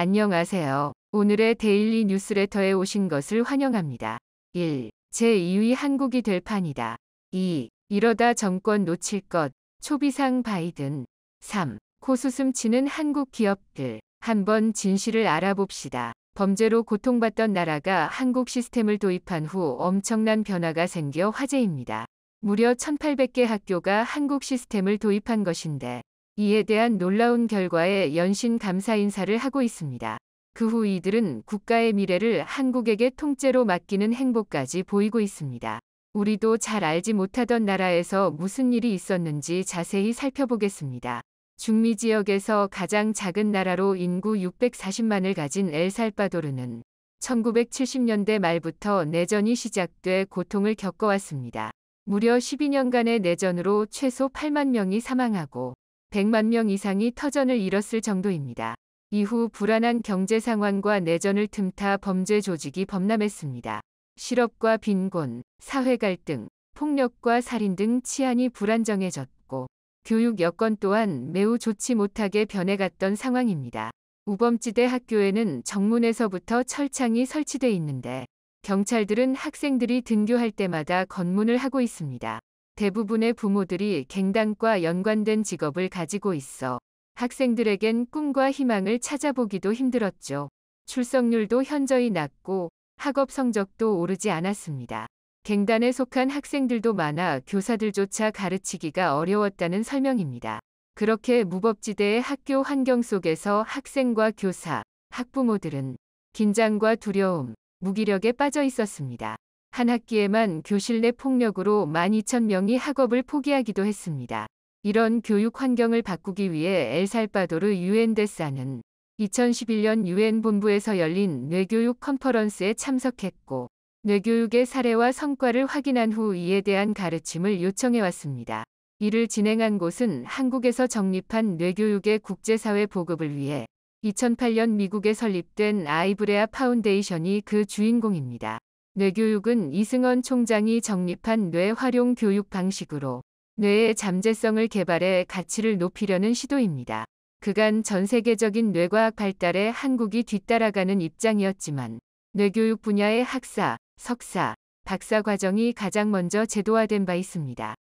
안녕하세요. 오늘의 데일리 뉴스레터에 오신 것을 환영합니다. 1. 제2위 한국이 될 판이다. 2. 이러다 정권 놓칠 것. 초비상 바이든. 3. 코수숨 치는 한국 기업들. 한번 진실을 알아봅시다. 범죄로 고통받던 나라가 한국 시스템을 도입한 후 엄청난 변화가 생겨 화제입니다. 무려 1800개 학교가 한국 시스템을 도입한 것인데 이에 대한 놀라운 결과에 연신 감사 인사를 하고 있습니다. 그 후 이들은 국가의 미래를 한국에게 통째로 맡기는 행보까지 보이고 있습니다. 우리도 잘 알지 못하던 나라에서 무슨 일이 있었는지 자세히 살펴보겠습니다. 중미 지역에서 가장 작은 나라로 인구 640만을 가진 엘살바도르는 1970년대 말부터 내전이 시작돼 고통을 겪어왔습니다. 무려 12년간의 내전으로 최소 8만 명이 사망하고 100만 명 이상이 터전을 잃었을 정도입니다. 이후 불안한 경제 상황과 내전을 틈타 범죄 조직이 범람했습니다. 실업과 빈곤, 사회 갈등, 폭력과 살인 등 치안이 불안정해졌고 교육 여건 또한 매우 좋지 못하게 변해갔던 상황입니다. 우범지대 학교에는 정문에서부터 철창이 설치돼 있는데 경찰들은 학생들이 등교할 때마다 건문을 하고 있습니다. 대부분의 부모들이 갱단과 연관된 직업을 가지고 있어 학생들에겐 꿈과 희망을 찾아보기도 힘들었죠. 출석률도 현저히 낮고 학업 성적도 오르지 않았습니다. 갱단에 속한 학생들도 많아 교사들조차 가르치기가 어려웠다는 설명입니다. 그렇게 무법지대의 학교 환경 속에서 학생과 교사, 학부모들은 긴장과 두려움, 무기력에 빠져 있었습니다. 한 학기에만 교실 내 폭력으로 12,000명이 학업을 포기하기도 했습니다. 이런 교육 환경을 바꾸기 위해 엘살바도르 유엔 데사는 2011년 유엔 본부에서 열린 뇌교육 컨퍼런스에 참석했고 뇌교육의 사례와 성과를 확인한 후 이에 대한 가르침을 요청해 왔습니다. 이를 진행한 곳은 한국에서 정립한 뇌교육의 국제사회 보급을 위해 2008년 미국에 설립된 아이브레아 파운데이션이 그 주인공입니다. 뇌교육은 이승헌 총장이 정립한 뇌 활용 교육 방식으로 뇌의 잠재성을 개발해 가치를 높이려는 시도입니다. 그간 전 세계적인 뇌과학 발달에 한국이 뒤따라가는 입장이었지만 뇌교육 분야의 학사, 석사, 박사 과정이 가장 먼저 제도화된 바 있습니다.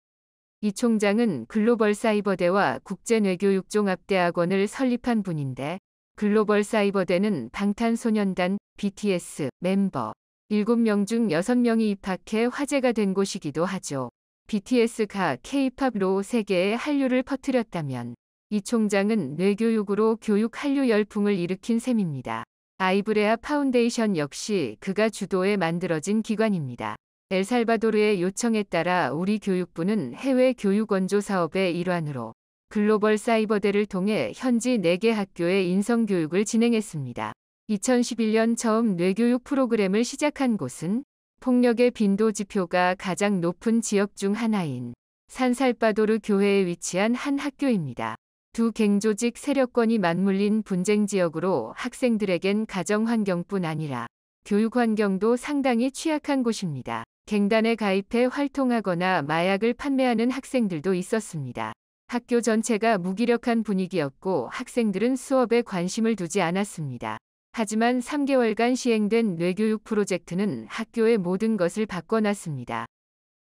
이 총장은 글로벌 사이버대와 국제뇌교육종합대학원을 설립한 분인데 글로벌 사이버대는 방탄소년단 BTS 멤버 7명 중 6명이 입학해 화제가 된 곳이기도 하죠. BTS가 K-팝로 세계에 한류를 퍼뜨렸다면 이 총장은 뇌교육으로 교육 한류 열풍을 일으킨 셈입니다. 아이브레아 파운데이션 역시 그가 주도해 만들어진 기관입니다. 엘살바도르의 요청에 따라 우리 교육부는 해외 교육 원조 사업의 일환으로 글로벌 사이버대를 통해 현지 4개 학교의 인성교육을 진행했습니다. 2011년 처음 뇌교육 프로그램을 시작한 곳은 폭력의 빈도 지표가 가장 높은 지역 중 하나인 산살바도르 교회에 위치한 한 학교입니다. 두 갱조직 세력권이 맞물린 분쟁 지역으로 학생들에겐 가정 환경뿐 아니라 교육 환경도 상당히 취약한 곳입니다. 갱단에 가입해 활동하거나 마약을 판매하는 학생들도 있었습니다. 학교 전체가 무기력한 분위기였고 학생들은 수업에 관심을 두지 않았습니다. 하지만 3개월간 시행된 뇌교육 프로젝트는 학교의 모든 것을 바꿔놨습니다.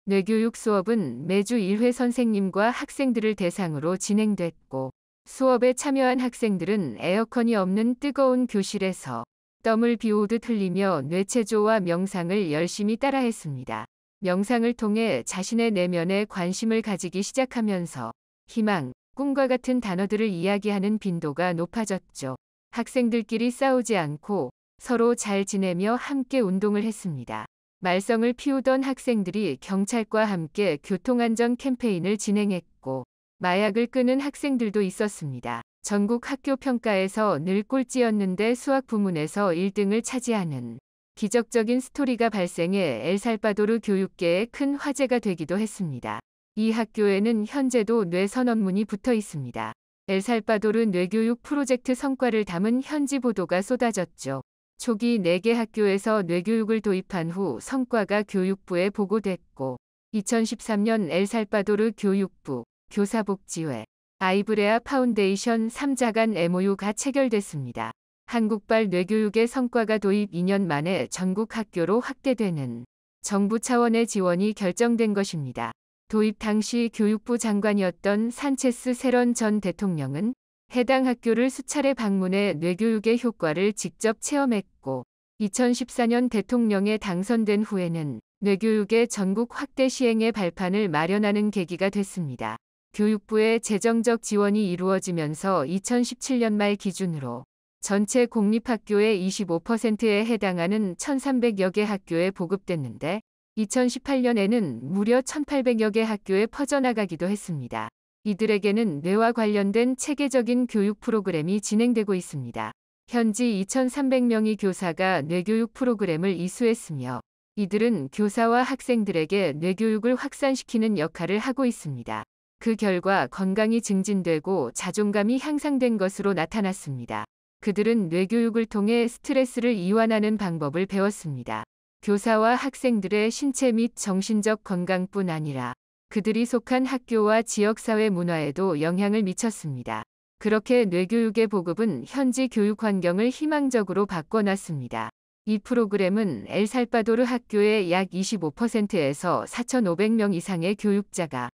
뇌교육 수업은 매주 1회 선생님과 학생들을 대상으로 진행됐고 수업에 참여한 학생들은 에어컨이 없는 뜨거운 교실에서 떠을 비오듯 흘리며 뇌체조와 명상을 열심히 따라했습니다. 명상을 통해 자신의 내면에 관심을 가지기 시작하면서 희망, 꿈과 같은 단어들을 이야기하는 빈도가 높아졌죠. 학생들끼리 싸우지 않고 서로 잘 지내며 함께 운동을 했습니다. 말썽을 피우던 학생들이 경찰과 함께 교통안전 캠페인을 진행했고 마약을 끄는 학생들도 있었습니다. 전국 학교 평가에서 늘 꼴찌였는데 수학 부문에서 1등을 차지하는 기적적인 스토리가 발생해 엘살바도르 교육계에 큰 화제가 되기도 했습니다. 이 학교에는 현재도 뇌 선언문이 붙어 있습니다. 엘살바도르 뇌교육 프로젝트 성과를 담은 현지 보도가 쏟아졌죠. 초기 4개 학교에서 뇌교육을 도입한 후 성과가 교육부에 보고됐고 2013년 엘살바도르 교육부, 교사복지회, 아이브레아 파운데이션 3자 간 MOU가 체결됐습니다. 한국발 뇌교육의 성과가 도입 2년 만에 전국 학교로 확대되는 정부 차원의 지원이 결정된 것입니다. 도입 당시 교육부 장관이었던 산체스 세런 전 대통령은 해당 학교를 수차례 방문해 뇌교육의 효과를 직접 체험했고 2014년 대통령에 당선된 후에는 뇌교육의 전국 확대 시행의 발판을 마련하는 계기가 됐습니다. 교육부의 재정적 지원이 이루어지면서 2017년 말 기준으로 전체 공립학교의 25%에 해당하는 1,300여 개 학교에 보급됐는데 2018년에는 무려 1,800여 개 학교에 퍼져나가기도 했습니다. 이들에게는 뇌와 관련된 체계적인 교육 프로그램이 진행되고 있습니다. 현지 2,300명의 교사가 뇌교육 프로그램을 이수했으며 이들은 교사와 학생들에게 뇌교육을 확산시키는 역할을 하고 있습니다. 그 결과 건강이 증진되고 자존감이 향상된 것으로 나타났습니다. 그들은 뇌교육을 통해 스트레스를 이완하는 방법을 배웠습니다. 교사와 학생들의 신체 및 정신적 건강뿐 아니라 그들이 속한 학교와 지역사회 문화에도 영향을 미쳤습니다. 그렇게 뇌교육의 보급은 현지 교육 환경을 희망적으로 바꿔놨습니다. 이 프로그램은 엘살바도르 학교의 약 25%에서 4,500명 이상의 교육자가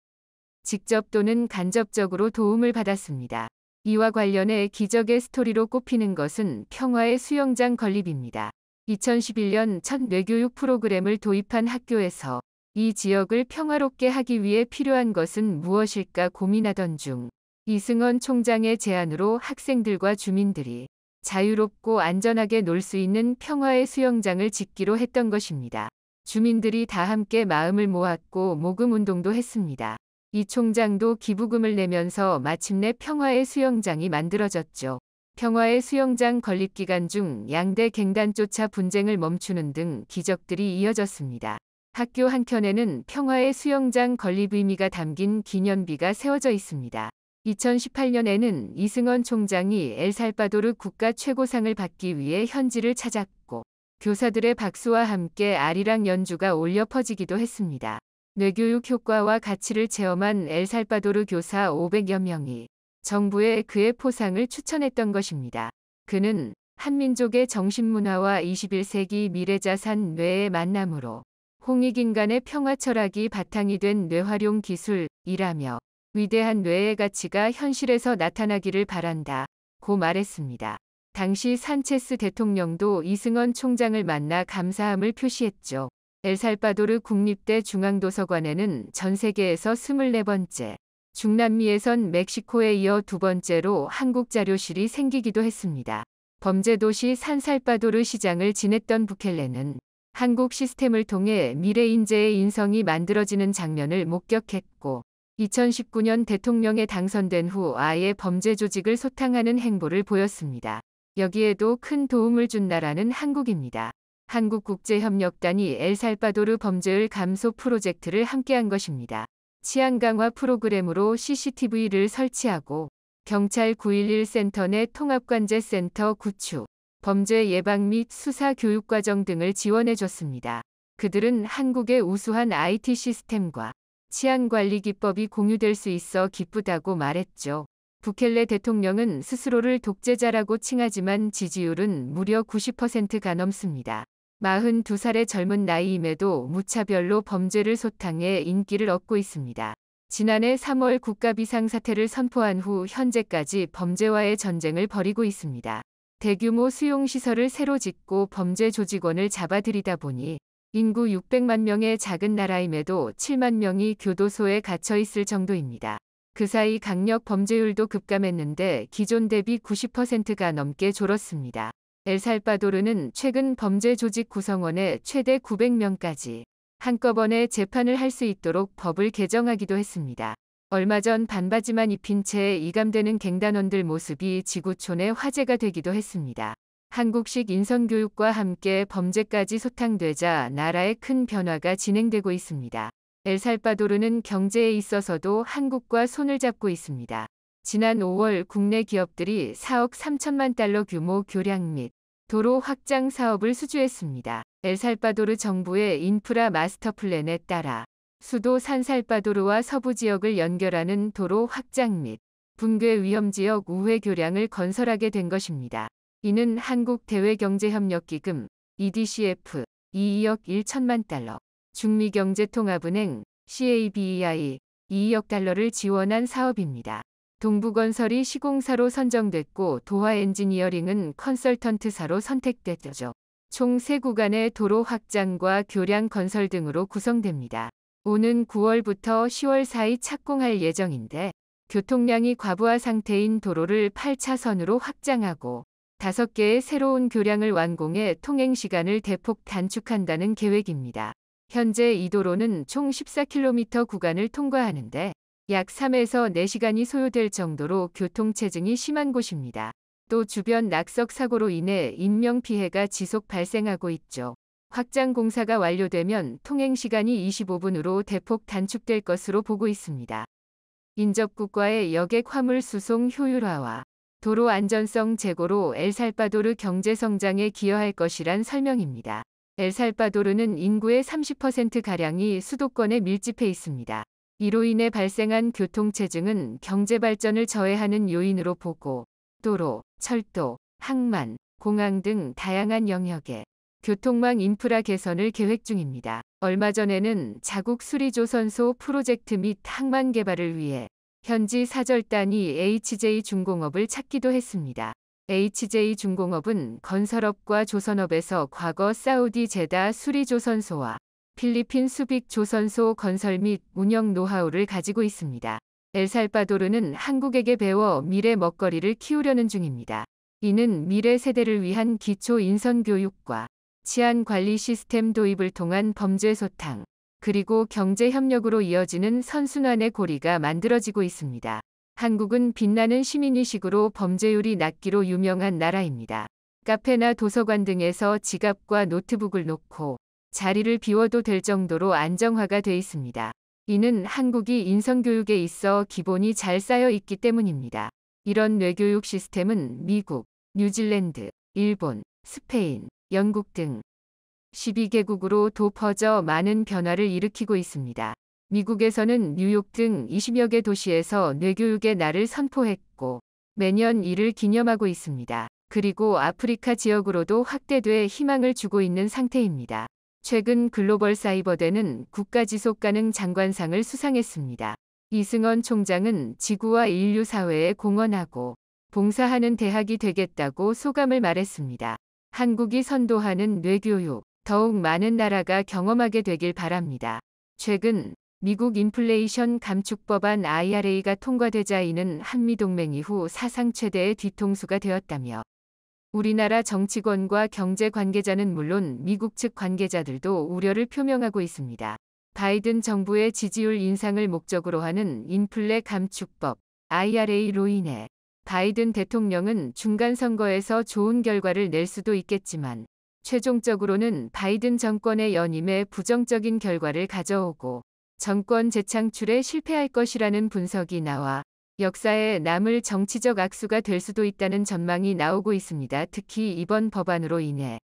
직접 또는 간접적으로 도움을 받았습니다. 이와 관련해 기적의 스토리로 꼽히는 것은 평화의 수영장 건립입니다. 2011년 첫 뇌교육 프로그램을 도입한 학교에서 이 지역을 평화롭게 하기 위해 필요한 것은 무엇일까 고민하던 중 이승원 총장의 제안으로 학생들과 주민들이 자유롭고 안전하게 놀 수 있는 평화의 수영장을 짓기로 했던 것입니다. 주민들이 다 함께 마음을 모았고 모금 운동도 했습니다. 이 총장도 기부금을 내면서 마침내 평화의 수영장이 만들어졌죠. 평화의 수영장 건립 기간 중 양대 갱단조차 분쟁을 멈추는 등 기적들이 이어졌습니다. 학교 한켠에는 평화의 수영장 건립 의미가 담긴 기념비가 세워져 있습니다. 2018년에는 이승원 총장이 엘살바도르 국가 최고상을 받기 위해 현지를 찾았고 교사들의 박수와 함께 아리랑 연주가 올려 퍼지기도 했습니다. 뇌교육 효과와 가치를 체험한 엘살바도르 교사 500여 명이 정부에 그의 포상을 추천했던 것입니다. 그는 한민족의 정신문화와 21세기 미래자산 뇌의 만남으로 홍익인간의 평화철학이 바탕이 된 뇌활용 기술이라며 위대한 뇌의 가치가 현실에서 나타나기를 바란다. 고 말했습니다. 당시 산체스 대통령도 이승헌 총장을 만나 감사함을 표시했죠. 엘살바도르 국립대 중앙도서관에는 전 세계에서 24번째 중남미에선 멕시코에 이어 두 번째로 한국 자료실이 생기기도 했습니다. 범죄도시 산살바도르 시장을 지냈던 부켈레는 한국 시스템을 통해 미래 인재의 인성이 만들어지는 장면을 목격했고 2019년 대통령에 당선된 후 아예 범죄 조직을 소탕하는 행보를 보였습니다. 여기에도 큰 도움을 준 나라는 한국입니다. 한국국제협력단이 엘살바도르 범죄율 감소 프로젝트를 함께한 것입니다. 치안 강화 프로그램으로 CCTV를 설치하고 경찰 911 센터 내 통합관제 센터 구축, 범죄 예방 및 수사 교육 과정 등을 지원해 줬습니다. 그들은 한국의 우수한 IT 시스템과 치안 관리 기법이 공유될 수 있어 기쁘다고 말했죠. 부켈레 대통령은 스스로를 독재자라고 칭하지만 지지율은 무려 90%가 넘습니다. 42살의 젊은 나이임에도 무차별로 범죄를 소탕해 인기를 얻고 있습니다. 지난해 3월 국가비상 사태를 선포한 후 현재까지 범죄와의 전쟁을 벌이고 있습니다. 대규모 수용시설을 새로 짓고 범죄 조직원을 잡아들이다 보니 인구 600만 명의 작은 나라임에도 7만 명이 교도소에 갇혀 있을 정도입니다. 그 사이 강력 범죄율도 급감했는데 기존 대비 90%가 넘게 줄었습니다. 엘살바도르는 최근 범죄 조직 구성원의 최대 900명까지 한꺼번에 재판을 할 수 있도록 법을 개정하기도 했습니다. 얼마 전 반바지만 입힌 채 이감되는 갱단원들 모습이 지구촌의 화제가 되기도 했습니다. 한국식 인성교육과 함께 범죄까지 소탕되자 나라의 큰 변화가 진행되고 있습니다. 엘살바도르는 경제에 있어서도 한국과 손을 잡고 있습니다. 지난 5월 국내 기업들이 4억 3천만 달러 규모 교량 및 도로 확장 사업을 수주했습니다. 엘살바도르 정부의 인프라 마스터 플랜에 따라 수도 산살바도르와 서부 지역을 연결하는 도로 확장 및 붕괴 위험 지역 우회 교량을 건설하게 된 것입니다. 이는 한국 대외경제협력기금 EDCF 2억 1천만 달러, 중미경제통합은행 CABEI 2억 달러를 지원한 사업입니다. 동부건설이 시공사로 선정됐고 도화 엔지니어링은 컨설턴트사로 선택됐죠. 총 3구간의 도로 확장과 교량 건설 등으로 구성됩니다. 오는 9월부터 10월 사이 착공할 예정인데 교통량이 과부하 상태인 도로를 8차선으로 확장하고 5개의 새로운 교량을 완공해 통행 시간을 대폭 단축한다는 계획입니다. 현재 이 도로는 총 14km 구간을 통과하는데 약 3에서 4시간이 소요될 정도로 교통체증이 심한 곳입니다. 또 주변 낙석 사고로 인해 인명피해가 지속 발생하고 있죠. 확장 공사가 완료되면 통행 시간이 25분으로 대폭 단축될 것으로 보고 있습니다. 인접국과의 여객 화물 수송 효율화와 도로 안전성 제고로 엘살바도르 경제 성장에 기여할 것이란 설명입니다. 엘살바도르는 인구의 30%가량이 수도권에 밀집해 있습니다. 이로 인해 발생한 교통체증은 경제발전을 저해하는 요인으로 보고 도로, 철도, 항만, 공항 등 다양한 영역에 교통망 인프라 개선을 계획 중입니다. 얼마 전에는 자국 수리조선소 프로젝트 및 항만 개발을 위해 현지 사절단이 HJ 중공업을 찾기도 했습니다. HJ 중공업은 건설업과 조선업에서 과거 사우디 제다 수리조선소와 필리핀 수빅 조선소 건설 및 운영 노하우를 가지고 있습니다. 엘살바도르는 한국에게 배워 미래 먹거리를 키우려는 중입니다. 이는 미래 세대를 위한 기초 인선 교육과 치안 관리 시스템 도입을 통한 범죄 소탕, 그리고 경제 협력으로 이어지는 선순환의 고리가 만들어지고 있습니다. 한국은 빛나는 시민의식으로 범죄율이 낮기로 유명한 나라입니다. 카페나 도서관 등에서 지갑과 노트북을 놓고 자리를 비워도 될 정도로 안정화가 돼 있습니다. 이는 한국이 인성교육에 있어 기본이 잘 쌓여 있기 때문입니다. 이런 뇌교육 시스템은 미국, 뉴질랜드, 일본, 스페인, 영국 등 12개국으로 도 퍼져 많은 변화를 일으키고 있습니다. 미국에서는 뉴욕 등 20여 개 도시에서 뇌교육의 날을 선포했고 매년 이를 기념하고 있습니다. 그리고 아프리카 지역으로도 확대돼 희망을 주고 있는 상태입니다. 최근 글로벌 사이버대는 국가지속가능 장관상을 수상했습니다. 이승원 총장은 지구와 인류 사회에 공헌하고 봉사하는 대학이 되겠다고 소감을 말했습니다. 한국이 선도하는 뇌교육, 더욱 많은 나라가 경험하게 되길 바랍니다. 최근 미국 인플레이션 감축법안 IRA가 통과되자 이는 한미동맹 이후 사상 최대의 뒤통수가 되었다며 우리나라 정치권과 경제 관계자는 물론 미국 측 관계자들도 우려를 표명하고 있습니다. 바이든 정부의 지지율 인상을 목적으로 하는 인플레 감축법 IRA로 인해 바이든 대통령은 중간 선거에서 좋은 결과를 낼 수도 있겠지만 최종적으로는 바이든 정권의 연임에 부정적인 결과를 가져오고 정권 재창출에 실패할 것이라는 분석이 나와 역사에 남을 정치적 악수가 될 수도 있다는 전망이 나오고 있습니다. 특히 이번 법안으로 인해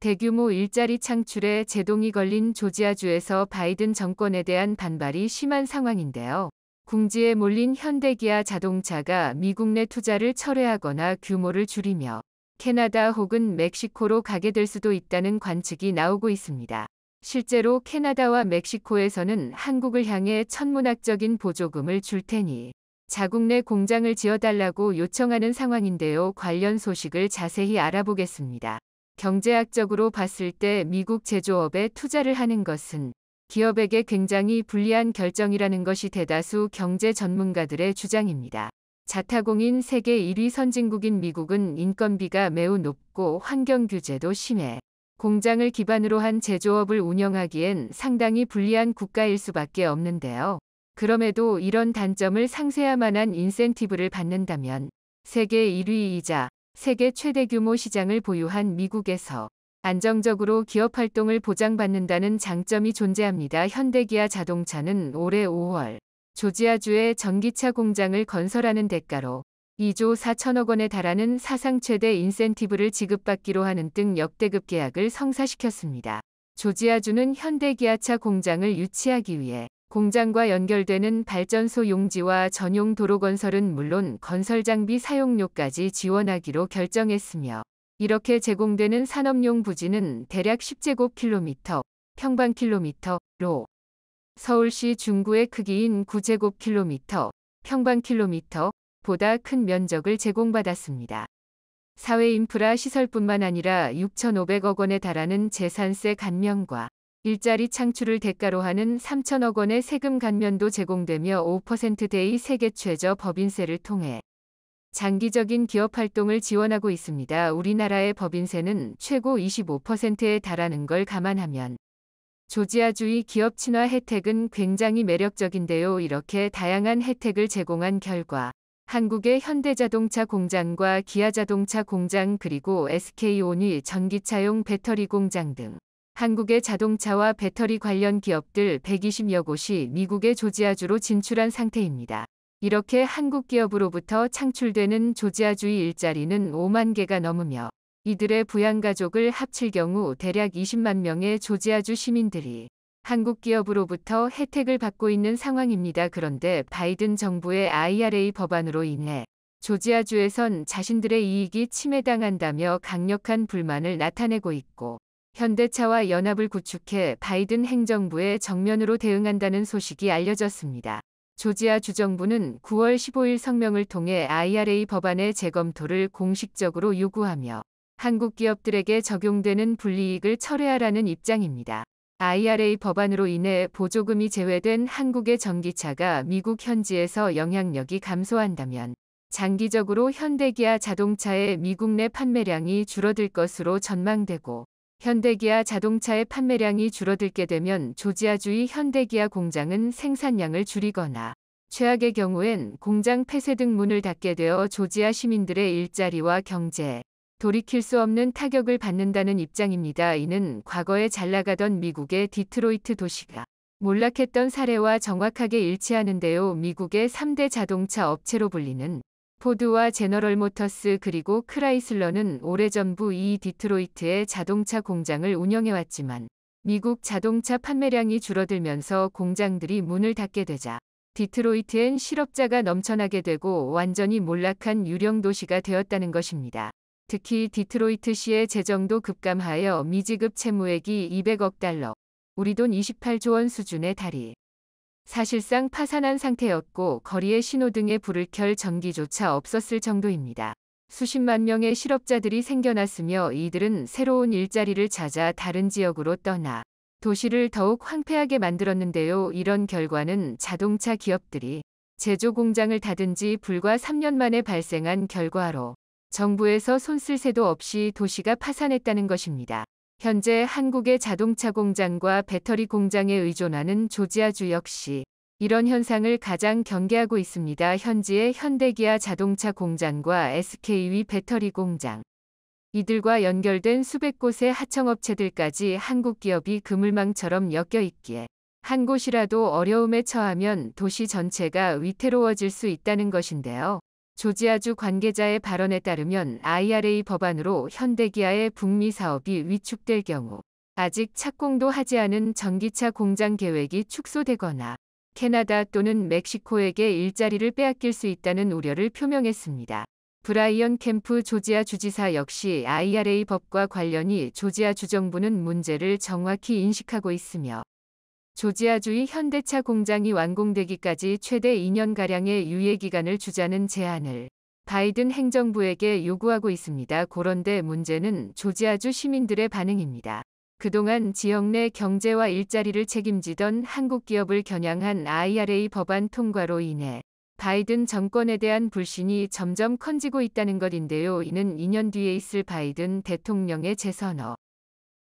대규모 일자리 창출에 제동이 걸린 조지아주에서 바이든 정권에 대한 반발이 심한 상황인데요. 궁지에 몰린 현대기아 자동차가 미국 내 투자를 철회하거나 규모를 줄이며 캐나다 혹은 멕시코로 가게 될 수도 있다는 관측이 나오고 있습니다. 실제로 캐나다와 멕시코에서는 한국을 향해 천문학적인 보조금을 줄 테니 자국 내 공장을 지어달라고 요청하는 상황인데요. 관련 소식을 자세히 알아보겠습니다. 경제학적으로 봤을 때 미국 제조업에 투자를 하는 것은 기업에게 굉장히 불리한 결정이라는 것이 대다수 경제 전문가들의 주장입니다. 자타공인 세계 1위 선진국인 미국은 인건비가 매우 높고 환경 규제도 심해 공장을 기반으로 한 제조업을 운영하기엔 상당히 불리한 국가일 수밖에 없는데요. 그럼에도 이런 단점을 상쇄할만한 인센티브를 받는다면 세계 1위이자 세계 최대 규모 시장을 보유한 미국에서 안정적으로 기업 활동을 보장받는다는 장점이 존재합니다. 현대기아 자동차는 올해 5월 조지아주의 전기차 공장을 건설하는 대가로 2조 4천억 원에 달하는 사상 최대 인센티브를 지급받기로 하는 등 역대급 계약을 성사시켰습니다. 조지아주는 현대기아차 공장을 유치하기 위해 공장과 연결되는 발전소 용지와 전용 도로 건설은 물론 건설 장비 사용료까지 지원하기로 결정했으며 이렇게 제공되는 산업용 부지는 대략 10제곱킬로미터, 평방킬로미터로 서울시 중구의 크기인 9제곱킬로미터, 평방킬로미터보다 큰 면적을 제공받았습니다. 사회 인프라 시설뿐만 아니라 6,500억 원에 달하는 재산세 감면과 일자리 창출을 대가로 하는 3천억 원의 세금 감면도 제공되며 5%대의 세계 최저 법인세를 통해 장기적인 기업 활동을 지원하고 있습니다. 우리나라의 법인세는 최고 25%에 달하는 걸 감안하면 조지아주의 기업 친화 혜택은 굉장히 매력적인데요. 이렇게 다양한 혜택을 제공한 결과 한국의 현대자동차 공장과 기아자동차 공장 그리고 SK온이 전기차용 배터리 공장 등 한국의 자동차와 배터리 관련 기업들 120여 곳이 미국의 조지아주로 진출한 상태입니다. 이렇게 한국 기업으로부터 창출되는 조지아주의 일자리는 5만 개가 넘으며 이들의 부양가족을 합칠 경우 대략 20만 명의 조지아주 시민들이 한국 기업으로부터 혜택을 받고 있는 상황입니다. 그런데 바이든 정부의 IRA 법안으로 인해 조지아주에선 자신들의 이익이 침해당한다며 강력한 불만을 나타내고 있고 현대차와 연합을 구축해 바이든 행정부에 정면으로 대응한다는 소식이 알려졌습니다. 조지아 주정부는 9월 15일 성명을 통해 IRA 법안의 재검토를 공식적으로 요구하며 한국 기업들에게 적용되는 불이익을 철회하라는 입장입니다. IRA 법안으로 인해 보조금이 제외된 한국의 전기차가 미국 현지에서 영향력이 감소한다면 장기적으로 현대기아 자동차의 미국 내 판매량이 줄어들 것으로 전망되고 현대기아 자동차의 판매량이 줄어들게 되면 조지아주의 현대기아 공장은 생산량을 줄이거나 최악의 경우엔 공장 폐쇄 등 문을 닫게 되어 조지아 시민들의 일자리와 경제, 돌이킬 수 없는 타격을 받는다는 입장입니다. 이는 과거에 잘 나가던 미국의 디트로이트 도시가 몰락했던 사례와 정확하게 일치하는데요. 미국의 3대 자동차 업체로 불리는 포드와 제너럴 모터스 그리고 크라이슬러는 오래전부 이 디트로이트의 자동차 공장을 운영해왔지만 미국 자동차 판매량이 줄어들면서 공장들이 문을 닫게 되자 디트로이트엔 실업자가 넘쳐나게 되고 완전히 몰락한 유령 도시가 되었다는 것입니다. 특히 디트로이트시의 재정도 급감하여 미지급 채무액이 200억 달러, 우리 돈 28조 원수준의달이 사실상 파산한 상태였고 거리의 신호등에 불을 켤 전기조차 없었을 정도입니다. 수십만 명의 실업자들이 생겨났으며 이들은 새로운 일자리를 찾아 다른 지역으로 떠나 도시를 더욱 황폐하게 만들었는데요. 이런 결과는 자동차 기업들이 제조 공장을 닫은 지 불과 3년 만에 발생한 결과로 정부에서 손쓸 새도 없이 도시가 파산했다는 것입니다. 현재 한국의 자동차 공장과 배터리 공장에 의존하는 조지아주 역시 이런 현상을 가장 경계하고 있습니다. 현지의 현대기아 자동차 공장과 SK위 배터리 공장, 이들과 연결된 수백 곳의 하청업체들까지 한국 기업이 그물망처럼 엮여 있기에 한 곳이라도 어려움에 처하면 도시 전체가 위태로워질 수 있다는 것인데요. 조지아주 관계자의 발언에 따르면 IRA 법안으로 현대기아의 북미 사업이 위축될 경우 아직 착공도 하지 않은 전기차 공장 계획이 축소되거나 캐나다 또는 멕시코에게 일자리를 빼앗길 수 있다는 우려를 표명했습니다. 브라이언 캠프 조지아 주지사 역시 IRA 법과 관련이 조지아 주정부는 문제를 정확히 인식하고 있으며 조지아주의 현대차 공장이 완공되기까지 최대 2년가량의 유예기간을 주자는 제안을 바이든 행정부에게 요구하고 있습니다. 그런데 문제는 조지아주 시민들의 반응입니다. 그동안 지역 내 경제와 일자리를 책임지던 한국 기업을 겨냥한 IRA 법안 통과로 인해 바이든 정권에 대한 불신이 점점 커지고 있다는 것인데요. 이는 2년 뒤에 있을 바이든 대통령의 재선어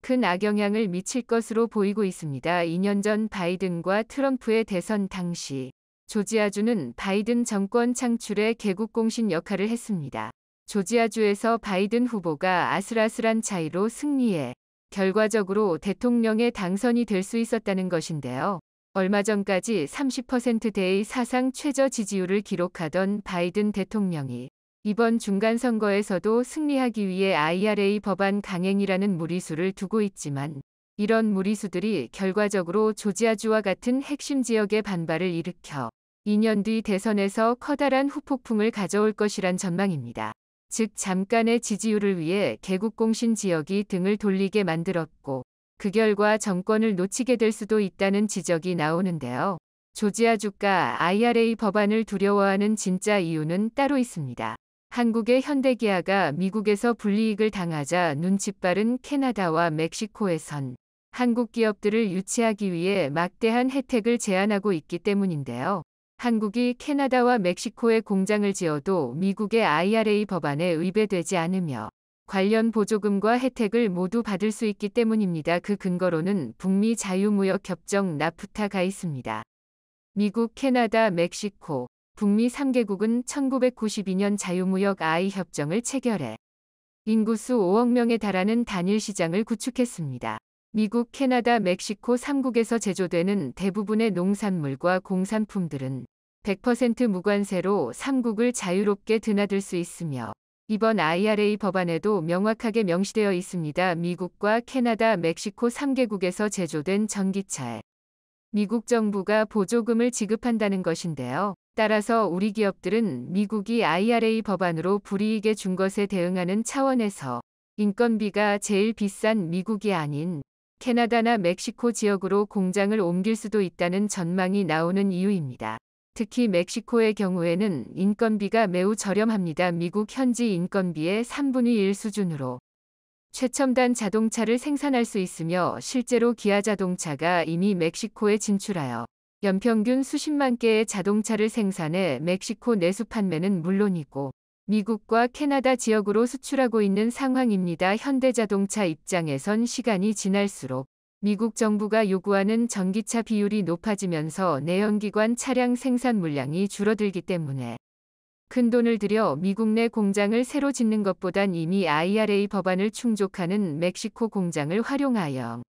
큰 악영향을 미칠 것으로 보이고 있습니다. 2년 전 바이든과 트럼프의 대선 당시 조지아주는 바이든 정권 창출의 개국공신 역할을 했습니다. 조지아주에서 바이든 후보가 아슬아슬한 차이로 승리해 결과적으로 대통령에 당선이 될 수 있었다는 것인데요. 얼마 전까지 30%대의 사상 최저 지지율을 기록하던 바이든 대통령이 이번 중간선거에서도 승리하기 위해 IRA 법안 강행이라는 무리수를 두고 있지만 이런 무리수들이 결과적으로 조지아주와 같은 핵심 지역의 반발을 일으켜 2년 뒤 대선에서 커다란 후폭풍을 가져올 것이란 전망입니다. 즉 잠깐의 지지율을 위해 개국공신 지역이 등을 돌리게 만들었고 그 결과 정권을 놓치게 될 수도 있다는 지적이 나오는데요. 조지아주가 IRA 법안을 두려워하는 진짜 이유는 따로 있습니다. 한국의 현대기아가 미국에서 불이익을 당하자 눈치빠른 캐나다와 멕시코에선 한국 기업들을 유치하기 위해 막대한 혜택을 제안하고 있기 때문인데요. 한국이 캐나다와 멕시코에 공장을 지어도 미국의 IRA 법안에 위배되지 않으며 관련 보조금과 혜택을 모두 받을 수 있기 때문입니다. 그 근거로는 북미 자유무역 협정 나프타가 있습니다. 미국, 캐나다, 멕시코, 북미 3개국은 1992년 자유무역 아이 협정을 체결해 인구수 5억 명에 달하는 단일 시장을 구축했습니다. 미국, 캐나다, 멕시코 3국에서 제조되는 대부분의 농산물과 공산품들은 100% 무관세로 3국을 자유롭게 드나들 수 있으며 이번 IRA 법안에도 명확하게 명시되어 있습니다. 미국과 캐나다, 멕시코 3개국에서 제조된 전기차에 미국 정부가 보조금을 지급한다는 것인데요. 따라서 우리 기업들은 미국이 IRA 법안으로 불이익에준 것에 대응하는 차원에서 인건비가 제일 비싼 미국이 아닌 캐나다나 멕시코 지역으로 공장을 옮길 수도 있다는 전망이 나오는 이유입니다. 특히 멕시코의 경우에는 인건비가 매우 저렴합니다. 미국 현지 인건비의 3분의 1 수준으로 최첨단 자동차를 생산할 수 있으며 실제로 기아 자동차가 이미 멕시코에 진출하여 연평균 수십만 개의 자동차를 생산해 멕시코 내수 판매는 물론이고 미국과 캐나다 지역으로 수출하고 있는 상황입니다. 현대자동차 입장에선 시간이 지날수록 미국 정부가 요구하는 전기차 비율이 높아지면서 내연기관 차량 생산 물량이 줄어들기 때문에 큰 돈을 들여 미국 내 공장을 새로 짓는 것보단 이미 IRA 법안을 충족하는 멕시코 공장을 활용하여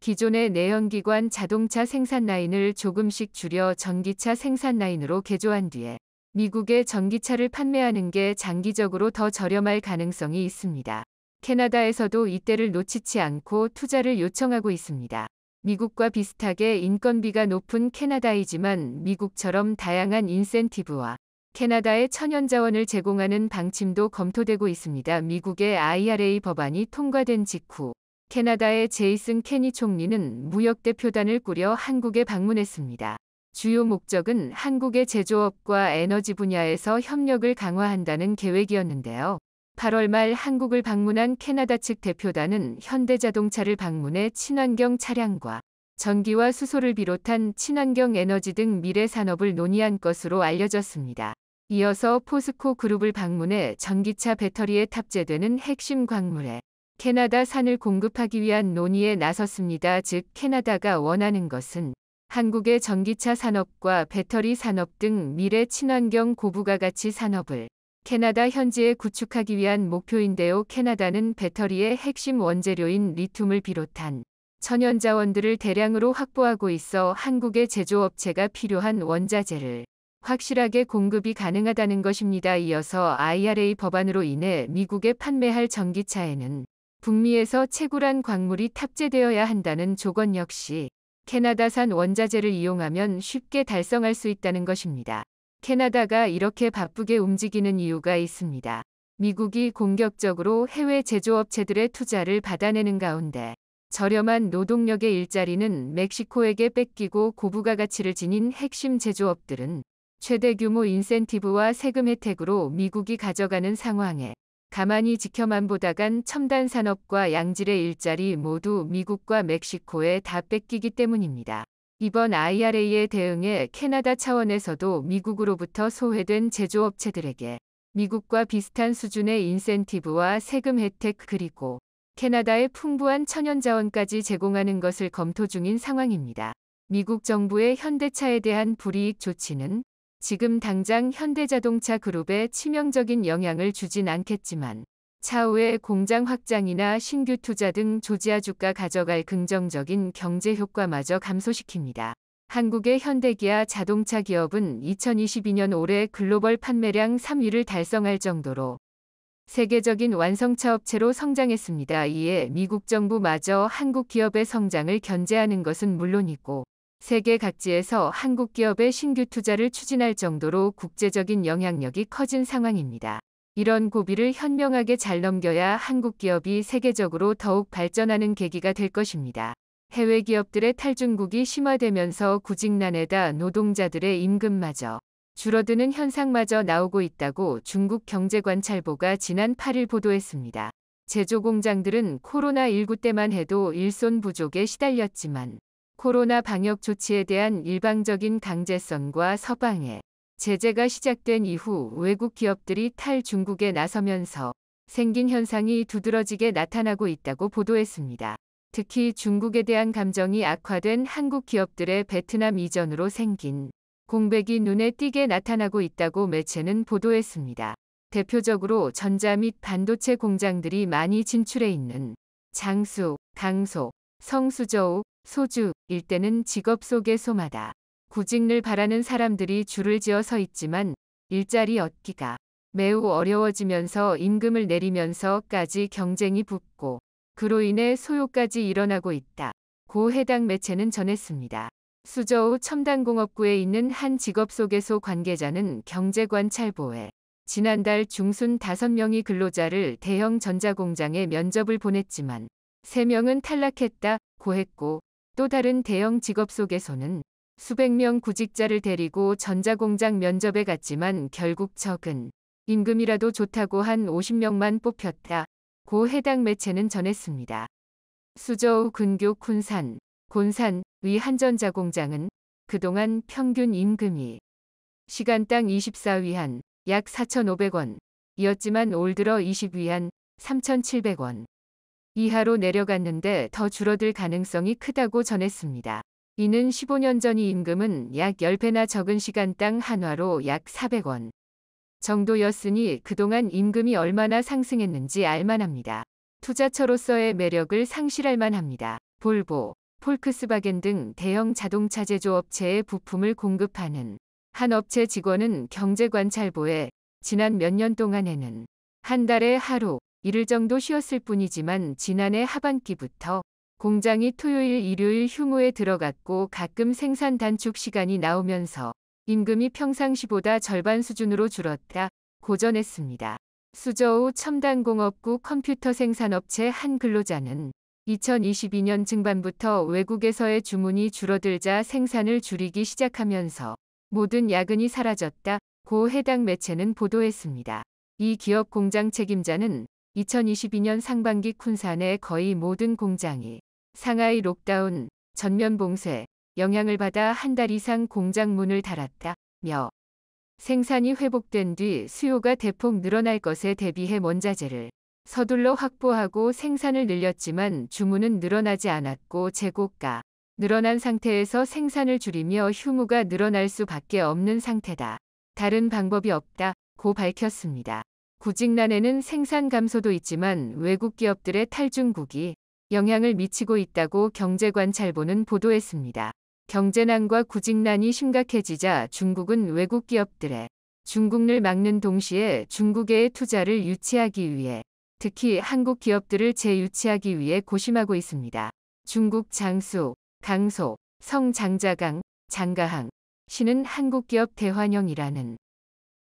기존의 내연기관 자동차 생산 라인을 조금씩 줄여 전기차 생산 라인으로 개조한 뒤에 미국의 전기차를 판매하는 게 장기적으로 더 저렴할 가능성이 있습니다. 캐나다에서도 이때를 놓치지 않고 투자를 요청하고 있습니다. 미국과 비슷하게 인건비가 높은 캐나다이지만 미국처럼 다양한 인센티브와 캐나다의 천연자원을 제공하는 방침도 검토되고 있습니다. 미국의 IRA 법안이 통과된 직후 캐나다의 제이슨 케니 총리는 무역대표단을 꾸려 한국에 방문했습니다. 주요 목적은 한국의 제조업과 에너지 분야에서 협력을 강화한다는 계획이었는데요. 8월 말 한국을 방문한 캐나다 측 대표단은 현대자동차를 방문해 친환경 차량과 전기와 수소를 비롯한 친환경 에너지 등 미래 산업을 논의한 것으로 알려졌습니다. 이어서 포스코 그룹을 방문해 전기차 배터리에 탑재되는 핵심 광물에 캐나다 산을 공급하기 위한 논의에 나섰습니다. 즉 캐나다가 원하는 것은 한국의 전기차 산업과 배터리 산업 등 미래 친환경 고부가 가치 산업을 캐나다 현지에 구축하기 위한 목표인데요. 캐나다는 배터리의 핵심 원재료인 리튬을 비롯한 천연 자원들을 대량으로 확보하고 있어 한국의 제조업체가 필요한 원자재를 확실하게 공급이 가능하다는 것입니다. 이어서 IRA 법안으로 인해 미국에 판매할 전기차에는 북미에서 채굴한 광물이 탑재되어야 한다는 조건 역시 캐나다산 원자재를 이용하면 쉽게 달성할 수 있다는 것입니다. 캐나다가 이렇게 바쁘게 움직이는 이유가 있습니다. 미국이 공격적으로 해외 제조업체들의 투자를 받아내는 가운데 저렴한 노동력의 일자리는 멕시코에게 뺏기고 고부가 가치를 지닌 핵심 제조업들은 최대 규모 인센티브와 세금 혜택으로 미국이 가져가는 상황에 가만히 지켜만 보다간 첨단 산업과 양질의 일자리 모두 미국과 멕시코에 다 뺏기기 때문입니다. 이번 IRA에 대응해 캐나다 차원에서도 미국으로부터 소외된 제조업체들에게 미국과 비슷한 수준의 인센티브와 세금 혜택 그리고 캐나다의 풍부한 천연자원까지 제공하는 것을 검토 중인 상황입니다. 미국 정부의 현대차에 대한 불이익 조치는 지금 당장 현대자동차 그룹에 치명적인 영향을 주진 않겠지만 차후에 공장 확장이나 신규 투자 등 조지아 주가 가져갈 긍정적인 경제 효과마저 감소시킵니다. 한국의 현대기아 자동차 기업은 2022년 올해 글로벌 판매량 3위를 달성할 정도로 세계적인 완성차 업체로 성장했습니다. 이에 미국 정부마저 한국 기업의 성장을 견제하는 것은 물론이고 세계 각지에서 한국 기업의 신규 투자를 추진할 정도로 국제적인 영향력이 커진 상황입니다. 이런 고비를 현명하게 잘 넘겨야 한국 기업이 세계적으로 더욱 발전하는 계기가 될 것입니다. 해외 기업들의 탈중국이 심화되면서 구직난에다 노동자들의 임금마저 줄어드는 현상마저 나오고 있다고 중국 경제관찰보가 지난 8일 보도했습니다. 제조 공장들은 코로나19 때만 해도 일손 부족에 시달렸지만 코로나 방역 조치에 대한 일방적인 강제성과 서방해, 제재가 시작된 이후 외국 기업들이 탈중국에 나서면서 생긴 현상이 두드러지게 나타나고 있다고 보도했습니다. 특히 중국에 대한 감정이 악화된 한국 기업들의 베트남 이전으로 생긴 공백이 눈에 띄게 나타나고 있다고 매체는 보도했습니다. 대표적으로 전자 및 반도체 공장들이 많이 진출해 있는 장수, 강소, 성수저우, 소주 일대는 직업 속의 소마다 구직을 바라는 사람들이 줄을 지어 서 있지만 일자리 얻기가 매우 어려워지면서 임금을 내리면서까지 경쟁이 붙고 그로 인해 소요까지 일어나고 있다. 고 해당 매체는 전했습니다. 수저우 첨단공업구에 있는 한 직업소개소 관계자는 경제관찰보에 지난달 중순 5명이 근로자를 대형 전자공장에 면접을 보냈지만 3명은 탈락했다 고했고 또 다른 대형 직업 속에서는 수백 명 구직자를 데리고 전자공장 면접에 갔지만 결국 적은 임금이라도 좋다고 한 50명만 뽑혔다 고 해당 매체는 전했습니다. 수저우 근교 군산, 곤산, 의 한전자공장은 그동안 평균 임금이 시간당 24위안 약 4,500원 이었지만 올 들어 20위안 3,700원 이하로 내려갔는데 더 줄어들 가능성이 크다고 전했습니다. 이는 15년 전이 임금은 약 10배나 적은 시간당 한화로 약 400원 정도였으니 그동안 임금이 얼마나 상승했는지 알만합니다. 투자처로서의 매력을 상실할 만합니다. 볼보, 폴크스바겐 등 대형 자동차 제조업체에 부품을 공급하는 한 업체 직원은 경제관찰보에 지난 몇 년 동안에는 한 달에 하루 이를 정도 쉬었을 뿐이지만 지난해 하반기부터 공장이 토요일, 일요일 휴무에 들어갔고 가끔 생산 단축 시간이 나오면서 임금이 평상시보다 절반 수준으로 줄었다 고전했습니다. 수저우 첨단공업구 컴퓨터 생산업체 한 근로자는 2022년 증반부터 외국에서의 주문이 줄어들자 생산을 줄이기 시작하면서 모든 야근이 사라졌다 고 해당 매체는 보도했습니다. 이 기업 공장 책임자는 2022년 상반기 쿤산의 거의 모든 공장이 상하이 록다운, 전면 봉쇄, 영향을 받아 한 달 이상 공장 문을 닫았다. 며 생산이 회복된 뒤 수요가 대폭 늘어날 것에 대비해 원자재를 서둘러 확보하고 생산을 늘렸지만 주문은 늘어나지 않았고 재고가 늘어난 상태에서 생산을 줄이며 휴무가 늘어날 수밖에 없는 상태다. 다른 방법이 없다. 고 밝혔습니다. 구직난에는 생산 감소도 있지만 외국 기업들의 탈중국이 영향을 미치고 있다고 경제관찰보는 보도했습니다. 경제난과 구직난이 심각해지자 중국은 외국 기업들의 중국을 막는 동시에 중국의 투자를 유치하기 위해 특히 한국 기업들을 재유치하기 위해 고심하고 있습니다. 중국 장수, 강소, 성장자강, 장가항 신은 한국 기업 대환영이라는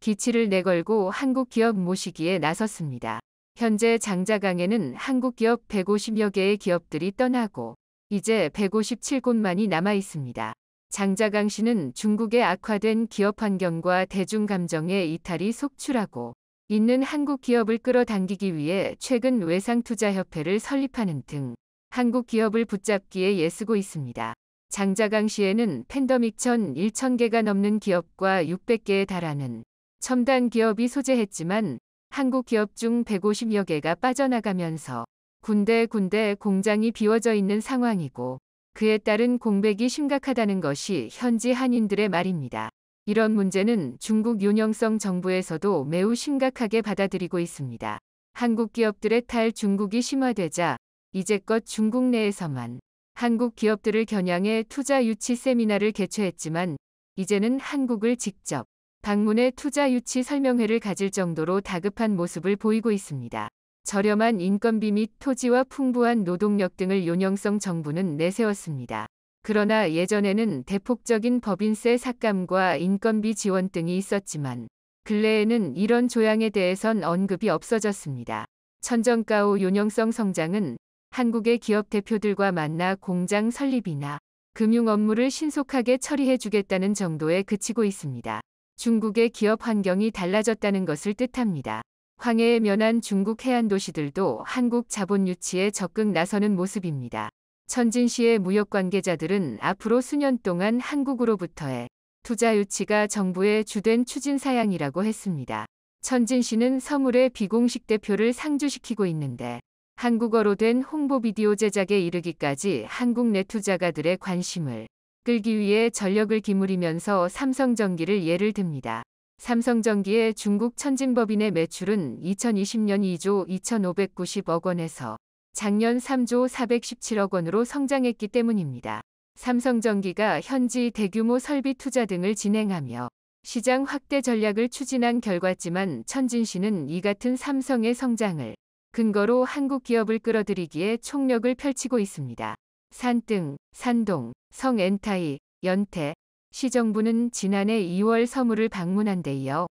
기치를 내걸고 한국 기업 모시기에 나섰습니다. 현재 장자강에는 한국 기업 150여 개의 기업들이 떠나고 이제 157곳만이 남아 있습니다. 장자강 씨는 중국의 악화된 기업 환경과 대중 감정의 이탈이 속출하고 있는 한국 기업을 끌어당기기 위해 최근 외상투자협회를 설립하는 등 한국 기업을 붙잡기에 예쓰고 있습니다. 장자강 시에는 팬더믹 전 1,000개가 넘는 기업과 600개에 달하는 첨단 기업이 소재했지만 한국 기업 중 150여 개가 빠져나가면서 군데군데 공장이 비워져 있는 상황이고 그에 따른 공백이 심각하다는 것이 현지 한인들의 말입니다. 이런 문제는 중국 윤영성 정부에서도 매우 심각하게 받아들이고 있습니다. 한국 기업들의 탈 중국이 심화되자 이제껏 중국 내에서만 한국 기업들을 겨냥해 투자 유치 세미나를 개최했지만 이제는 한국을 직접 방문의 투자 유치 설명회를 가질 정도로 다급한 모습을 보이고 있습니다. 저렴한 인건비 및 토지와 풍부한 노동력 등을 요령성 정부는 내세웠습니다. 그러나 예전에는 대폭적인 법인세 삭감과 인건비 지원 등이 있었지만 근래에는 이런 조항에 대해선 언급이 없어졌습니다. 천정가오 요령성 성장은 한국의 기업 대표들과 만나 공장 설립이나 금융 업무를 신속하게 처리해 주겠다는 정도에 그치고 있습니다. 중국의 기업 환경이 달라졌다는 것을 뜻합니다. 황해에 면한 중국 해안 도시들도 한국 자본 유치에 적극 나서는 모습입니다. 천진시의 무역 관계자들은 앞으로 수년 동안 한국으로부터의 투자 유치가 정부의 주된 추진 사양이라고 했습니다. 천진시는 서물의 비공식 대표를 상주시키고 있는데 한국어로 된 홍보 비디오 제작에 이르기까지 한국 내 투자가들의 관심을 끌기 위해 전력을 기물이면서 삼성전기를 예를 듭니다. 삼성전기의 중국 천진법인의 매출은 2020년 2조 2,590억 원에서 작년 3조 417억 원으로 성장했기 때문입니다. 삼성전기가 현지 대규모 설비 투자 등을 진행하며 시장 확대 전략을 추진한 결과지만 천진 시는이 같은 삼성의 성장을 근거로 한국 기업을 끌어들이기에 총력을 펼치고 있습니다. 산등, 산동, 성엔타이, 연태, 시정부는 지난해 2월 서물을 방문한 데 이어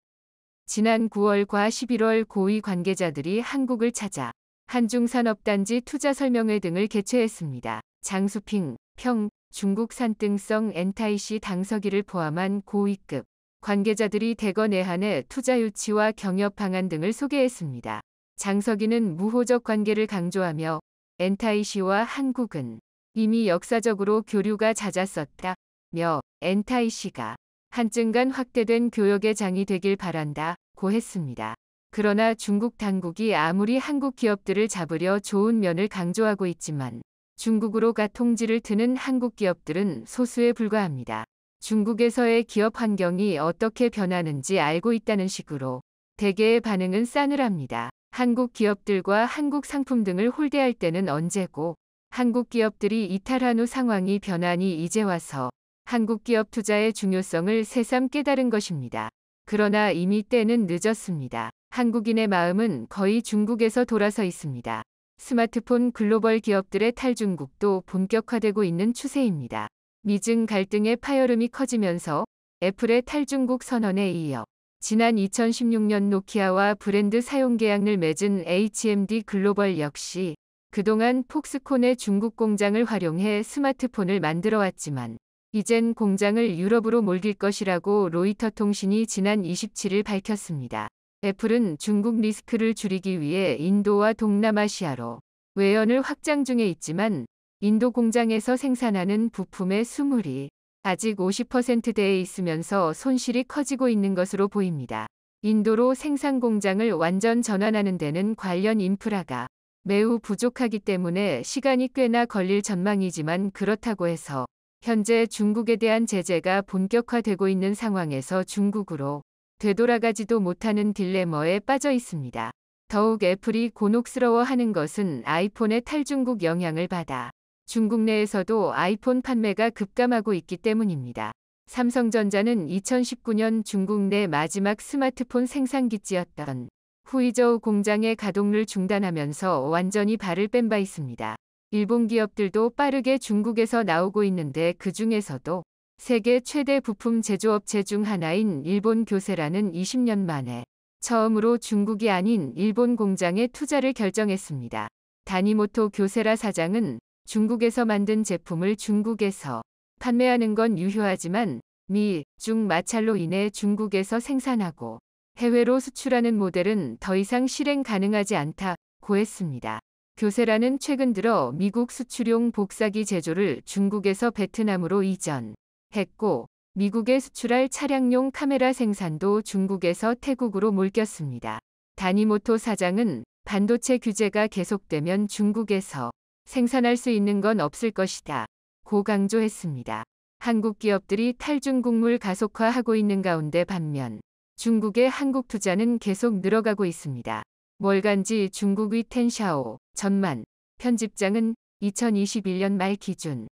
지난 9월과 11월 고위 관계자들이 한국을 찾아 한중산업단지 투자 설명회 등을 개최했습니다. 장수핑, 평, 중국 산등성 엔타이시 당서기를 포함한 고위급 관계자들이 대거 내한의 네 투자 유치와 경협 방안 등을 소개했습니다. 장서기는 무호적 관계를 강조하며 엔타이시와 한국은 이미 역사적으로 교류가 잦았었다. 며 엔타이 씨가 한쯤간 확대된 교역의 장이 되길 바란다. 고 했습니다. 그러나 중국 당국이 아무리 한국 기업들을 잡으려 좋은 면을 강조하고 있지만 중국으로 가 통지를 트는 한국 기업들은 소수에 불과합니다. 중국에서의 기업 환경이 어떻게 변하는지 알고 있다는 식으로 대개의 반응은 싸늘합니다. 한국 기업들과 한국 상품 등을 홀대할 때는 언제고 한국 기업들이 이탈한 후 상황이 변하니 이제 와서 한국 기업 투자의 중요성을 새삼 깨달은 것입니다. 그러나 이미 때는 늦었습니다. 한국인의 마음은 거의 중국에서 돌아서 있습니다. 스마트폰 글로벌 기업들의 탈중국도 본격화되고 있는 추세입니다. 미증 갈등의 파열음이 커지면서 애플의 탈중국 선언에 이어 지난 2016년 노키아와 브랜드 사용 계약을 맺은 HMD 글로벌 역시 그동안 폭스콘의 중국 공장을 활용해 스마트폰을 만들어 왔지만 이젠 공장을 유럽으로 몰길 것이라고 로이터 통신이 지난 27일 밝혔습니다. 애플은 중국 리스크를 줄이기 위해 인도와 동남아시아로 외연을 확장 중에 있지만 인도 공장에서 생산하는 부품의 수물이 아직 50%대에 있으면서 손실이 커지고 있는 것으로 보입니다. 인도로 생산 공장을 완전 전환하는 데는 관련 인프라가 매우 부족하기 때문에 시간이 꽤나 걸릴 전망이지만 그렇다고 해서 현재 중국에 대한 제재가 본격화되고 있는 상황에서 중국으로 되돌아가지도 못하는 딜레머에 빠져 있습니다. 더욱 애플이 곤혹스러워하는 것은 아이폰의 탈중국 영향을 받아 중국 내에서도 아이폰 판매가 급감하고 있기 때문입니다. 삼성전자는 2019년 중국 내 마지막 스마트폰 생산기지였던 후이저우 공장의 가동을 중단하면서 완전히 발을 뺀 바 있습니다. 일본 기업들도 빠르게 중국에서 나오고 있는데 그 중에서도 세계 최대 부품 제조업체 중 하나인 일본 교세라는 20년 만에 처음으로 중국이 아닌 일본 공장에 투자를 결정했습니다. 다니모토 교세라 사장은 중국에서 만든 제품을 중국에서 판매하는 건 유효하지만 미, 중 마찰로 인해 중국에서 생산하고 해외로 수출하는 모델은 더 이상 실행 가능하지 않다고 했습니다. 교세라는 최근 들어 미국 수출용 복사기 제조를 중국에서 베트남으로 이전했고 미국에 수출할 차량용 카메라 생산도 중국에서 태국으로 몰겼습니다. 다니모토 사장은 반도체 규제가 계속되면 중국에서 생산할 수 있는 건 없을 것이다. 고 강조했습니다. 한국 기업들이 탈중 국물 가속화하고 있는 가운데 반면 중국의 한국 투자는 계속 늘어가고 있습니다. 월간지 중국의 텐샤오 전만 편집장은 2021년 말 기준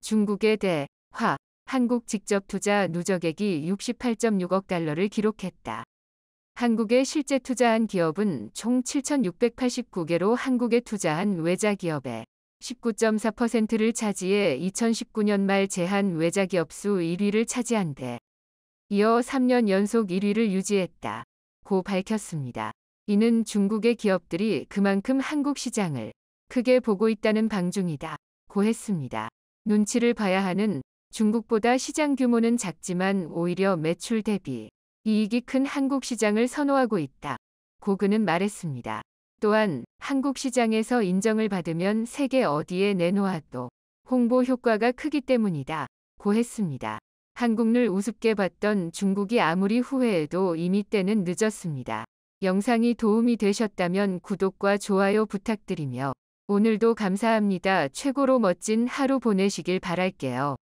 중국의 대화 한국 직접 투자 누적액이 68.6억 달러를 기록했다. 한국에 실제 투자한 기업은 총 7,689개로 한국에 투자한 외자 기업의 19.4%를 차지해 2019년 말 제한 외자 기업 수 1위를 차지한대 이어 3년 연속 1위를 유지했다. 고 밝혔습니다. 이는 중국의 기업들이 그만큼 한국 시장을 크게 보고 있다는 방중이다. 고 했습니다. 눈치를 봐야 하는 중국보다 시장 규모는 작지만 오히려 매출 대비 이익이 큰 한국 시장을 선호하고 있다. 고 그는 말했습니다. 또한 한국 시장에서 인정을 받으면 세계 어디에 내놓아도 홍보 효과가 크기 때문이다. 고 했습니다. 한국을 우습게 봤던 중국이 아무리 후회해도 이미 때는 늦었습니다. 영상이 도움이 되셨다면 구독과 좋아요 부탁드리며 오늘도 감사합니다. 최고로 멋진 하루 보내시길 바랄게요.